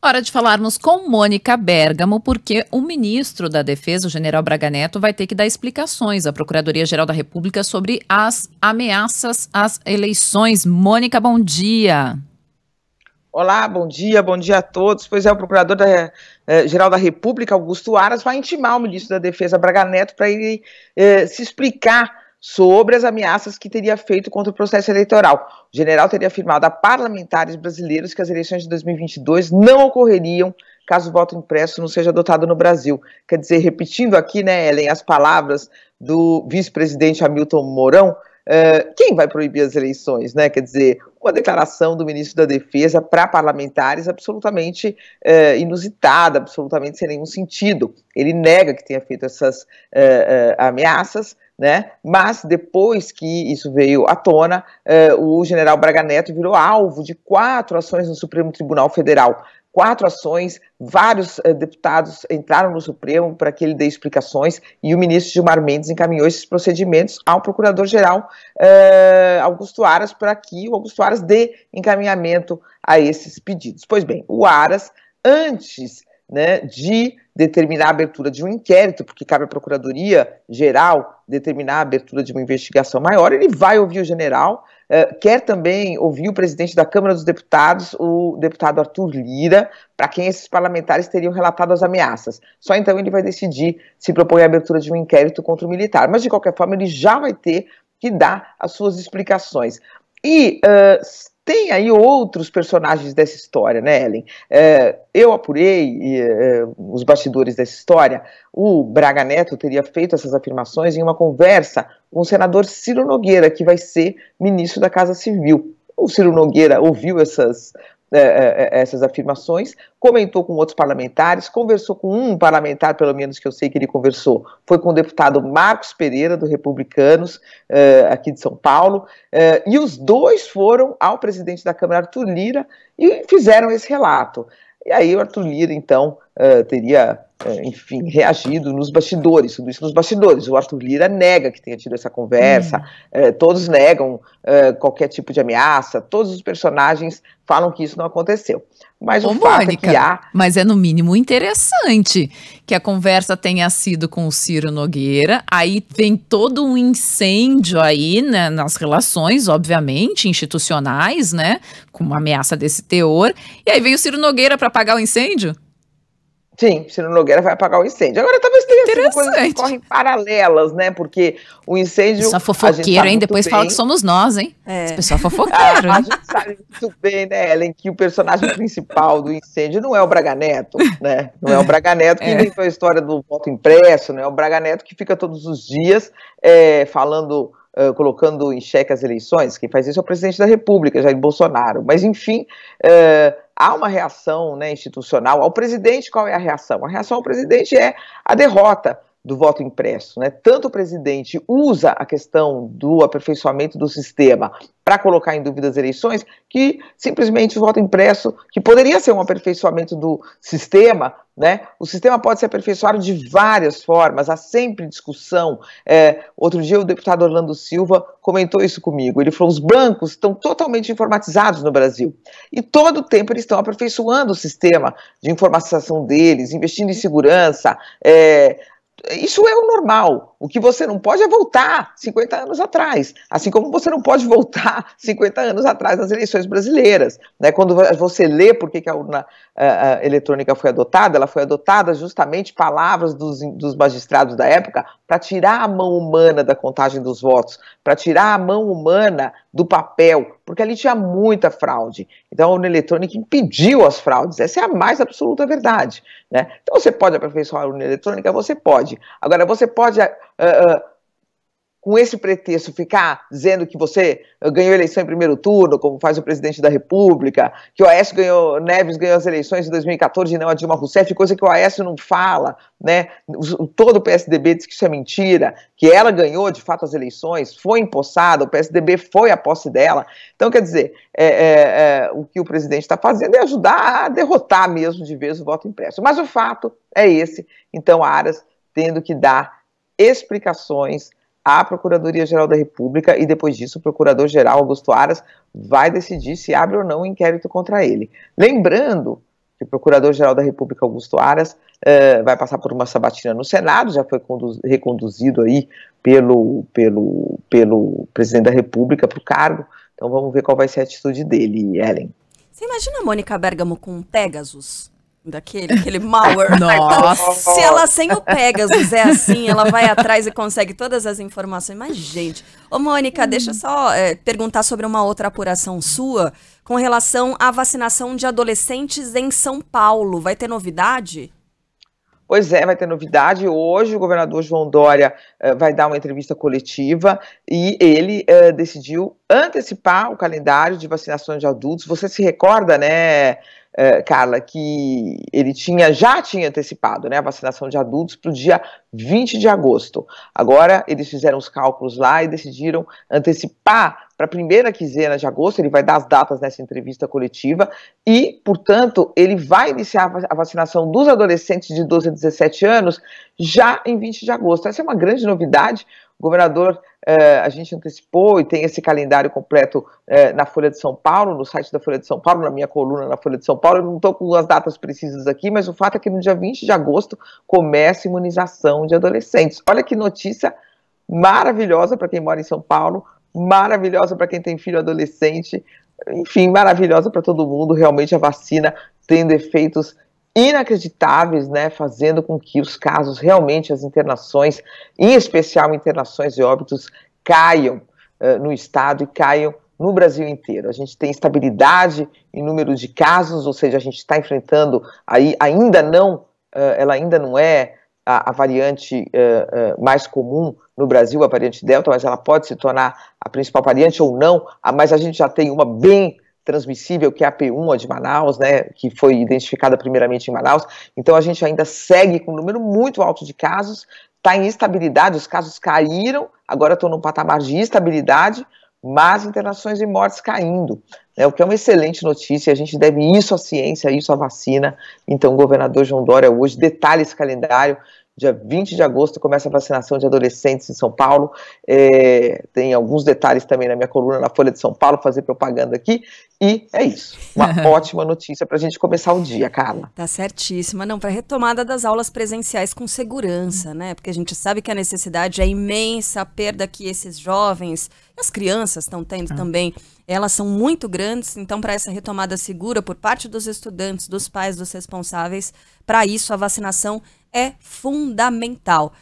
Hora de falarmos com Mônica Bergamo, porque o ministro da Defesa, o general Braga Neto, vai ter que dar explicações à Procuradoria-Geral da República sobre as ameaças às eleições. Mônica, bom dia. Olá, bom dia, bom dia a todos. Pois é, o Procurador-Geral da, eh, da República, Augusto Aras, vai intimar o ministro da Defesa, Braga Neto, para ele eh, se explicar sobre as ameaças que teria feito contra o processo eleitoral. O general teria afirmado a parlamentares brasileiros que as eleições de 2022 não ocorreriam caso o voto impresso não seja adotado no Brasil. Quer dizer, repetindo aqui, né, Ellen, as palavras do vice-presidente Hamilton Mourão, uh, quem vai proibir as eleições, né? Quer dizer, uma declaração do ministro da Defesa para parlamentares absolutamente uh, inusitada, absolutamente sem nenhum sentido. Ele nega que tenha feito essas uh, ameaças, né? Mas depois que isso veio à tona, eh, o general Braga Neto virou alvo de quatro ações no Supremo Tribunal Federal. Quatro ações, vários eh, deputados entraram no Supremo para que ele dê explicações e o ministro Gilmar Mendes encaminhou esses procedimentos ao procurador-geral eh, Augusto Aras para que o Augusto Aras dê encaminhamento a esses pedidos. Pois bem, o Aras antes né, de determinar a abertura de um inquérito, porque cabe à Procuradoria Geral determinar a abertura de uma investigação maior, ele vai ouvir o general, eh, quer também ouvir o presidente da Câmara dos Deputados, o deputado Arthur Lira, para quem esses parlamentares teriam relatado as ameaças. Só então ele vai decidir se propõe a abertura de um inquérito contra o militar. Mas, de qualquer forma, ele já vai ter que dar as suas explicações. E uh, tem aí outros personagens dessa história, né, Ellen? É, eu apurei é, os bastidores dessa história. O Braga Neto teria feito essas afirmações em uma conversa com o senador Ciro Nogueira, que vai ser ministro da Casa Civil. O Ciro Nogueira ouviu essas é, é, é, essas afirmações, comentou com outros parlamentares, conversou com um parlamentar, pelo menos que eu sei que ele conversou, foi com o deputado Marcos Pereira, do Republicanos, aqui de São Paulo, e os dois foram ao presidente da Câmara, Arthur Lira, e fizeram esse relato. E aí o Arthur Lira, então, uh, teria, uh, enfim, reagido nos bastidores, tudo isso nos bastidores. O Arthur Lira nega que tenha tido essa conversa, uhum. uh, todos negam qualquer tipo de ameaça, todos os personagens falam que isso não aconteceu. Mas Ô, o fato Mônica, é que há... Mas é no mínimo interessante que a conversa tenha sido com o Ciro Nogueira, aí vem todo um incêndio aí né, nas relações, obviamente, institucionais, né, com uma ameaça desse teor, e aí veio o Ciro Nogueira para apagar o incêndio? Sim, Ciro Nogueira vai apagar o incêndio. Agora, talvez tenha sido coisas que correm paralelas, né? Porque o incêndio. Só fofoqueiro, tá hein? Depois bem. fala que somos nós, hein? É. Esse pessoal é ah, fofoqueiro. a, né? a gente sabe muito bem, né, Ellen, que o personagem principal do incêndio não é o Braga Neto, né? Não é o Braga Neto que é. inventou a história do voto impresso, não é o Braga Neto que fica todos os dias é, falando. Uh, colocando em xeque as eleições, quem faz isso é o presidente da República, Jair Bolsonaro. Mas, enfim, uh, há uma reação né, institucional ao presidente. Qual é a reação? A reação ao presidente é a derrota do voto impresso. Né? Tanto o presidente usa a questão do aperfeiçoamento do sistema para colocar em dúvida as eleições, que simplesmente o voto impresso, que poderia ser um aperfeiçoamento do sistema, né? o sistema pode ser aperfeiçoado de várias formas, há sempre discussão. É, outro dia o deputado Orlando Silva comentou isso comigo. Ele falou: os bancos estão totalmente informatizados no Brasil e todo o tempo eles estão aperfeiçoando o sistema de informatização deles, investindo em segurança. É, isso é o normal. O que você não pode é voltar 50 anos atrás, assim como você não pode voltar 50 anos atrás nas eleições brasileiras. Né? Quando você lê por que, a urna eletrônica foi adotada, ela foi adotada justamente palavras dos, dos magistrados da época para tirar a mão humana da contagem dos votos, para tirar a mão humana do papel, porque ali tinha muita fraude. Então a urna eletrônica impediu as fraudes, essa é a mais absoluta verdade. Né? Então você pode aperfeiçoar a urna eletrônica, você pode. Agora você pode uh, com esse pretexto, ficar dizendo que você ganhou a eleição em primeiro turno, como faz o presidente da República, que o Aécio ganhou, Neves ganhou as eleições de 2014 e não a Dilma Rousseff, coisa que o Aécio não fala, né? Todo o PSDB diz que isso é mentira, que ela ganhou de fato as eleições, foi empossada, o PSDB foi a posse dela. Então, quer dizer, é, é, é, o que o presidente está fazendo é ajudar a derrotar mesmo de vez o voto impresso. Mas o fato é esse. Então, Aras tendo que dar explicações à Procuradoria-Geral da República e depois disso o Procurador-Geral Augusto Aras vai decidir se abre ou não um inquérito contra ele. Lembrando que o Procurador-Geral da República Augusto Aras uh, vai passar por uma sabatina no Senado, já foi reconduzido aí pelo, pelo, pelo presidente da República para o cargo, então vamos ver qual vai ser a atitude dele, Ellen. Você imagina a Mônica Bergamo com Pegasus? daquele, aquele malware. Tá. Nossa. Se ela sem o Pegasus é assim, ela vai atrás e consegue todas as informações. Mas, gente, ô Mônica, hum. deixa só é, perguntar sobre uma outra apuração sua com relação à vacinação de adolescentes em São Paulo. Vai ter novidade? Pois é, vai ter novidade. Hoje o governador João Dória uh, vai dar uma entrevista coletiva e ele uh, decidiu antecipar o calendário de vacinação de adultos. Você se recorda, né, é, Carla, que ele tinha já tinha antecipado né, a vacinação de adultos para o dia 20 de agosto. Agora eles fizeram os cálculos lá e decidiram antecipar para a primeira quinzena de agosto. Ele vai dar as datas nessa entrevista coletiva e, portanto, ele vai iniciar a vacinação dos adolescentes de 12 a 17 anos já em 20 de agosto. Essa é uma grande novidade o governador, eh, a gente antecipou e tem esse calendário completo eh, na Folha de São Paulo, no site da Folha de São Paulo, na minha coluna na Folha de São Paulo. Eu não estou com as datas precisas aqui, mas o fato é que no dia 20 de agosto começa a imunização de adolescentes. Olha que notícia maravilhosa para quem mora em São Paulo, maravilhosa para quem tem filho adolescente, enfim, maravilhosa para todo mundo. Realmente a vacina tendo efeitos inacreditáveis, né, fazendo com que os casos realmente, as internações, em especial internações e óbitos, caiam uh, no estado e caiam no Brasil inteiro. A gente tem estabilidade em número de casos, ou seja, a gente está enfrentando aí ainda não, uh, ela ainda não é a, a variante uh, mais comum no Brasil, a variante Delta, mas ela pode se tornar a principal variante ou não, ah, mas a gente já tem uma bem transmissível, que é a P1, a de Manaus, né, que foi identificada primeiramente em Manaus. Então a gente ainda segue com um número muito alto de casos, está em estabilidade, os casos caíram, agora estão num patamar de estabilidade, mas internações e mortes caindo, né, o que é uma excelente notícia, a gente deve isso à ciência, isso à vacina. Então o governador João Dória hoje detalha esse calendário Dia 20 de agosto começa a vacinação de adolescentes em São Paulo. É, tem alguns detalhes também na minha coluna na Folha de São Paulo, fazer propaganda aqui. E é isso. Uma ótima notícia para a gente começar o dia, Carla. Tá certíssima. Não, para retomada das aulas presenciais com segurança, né? Porque a gente sabe que a necessidade é imensa, a perda que esses jovens, as crianças estão tendo ah. também elas são muito grandes, então para essa retomada segura por parte dos estudantes, dos pais, dos responsáveis, para isso a vacinação é fundamental.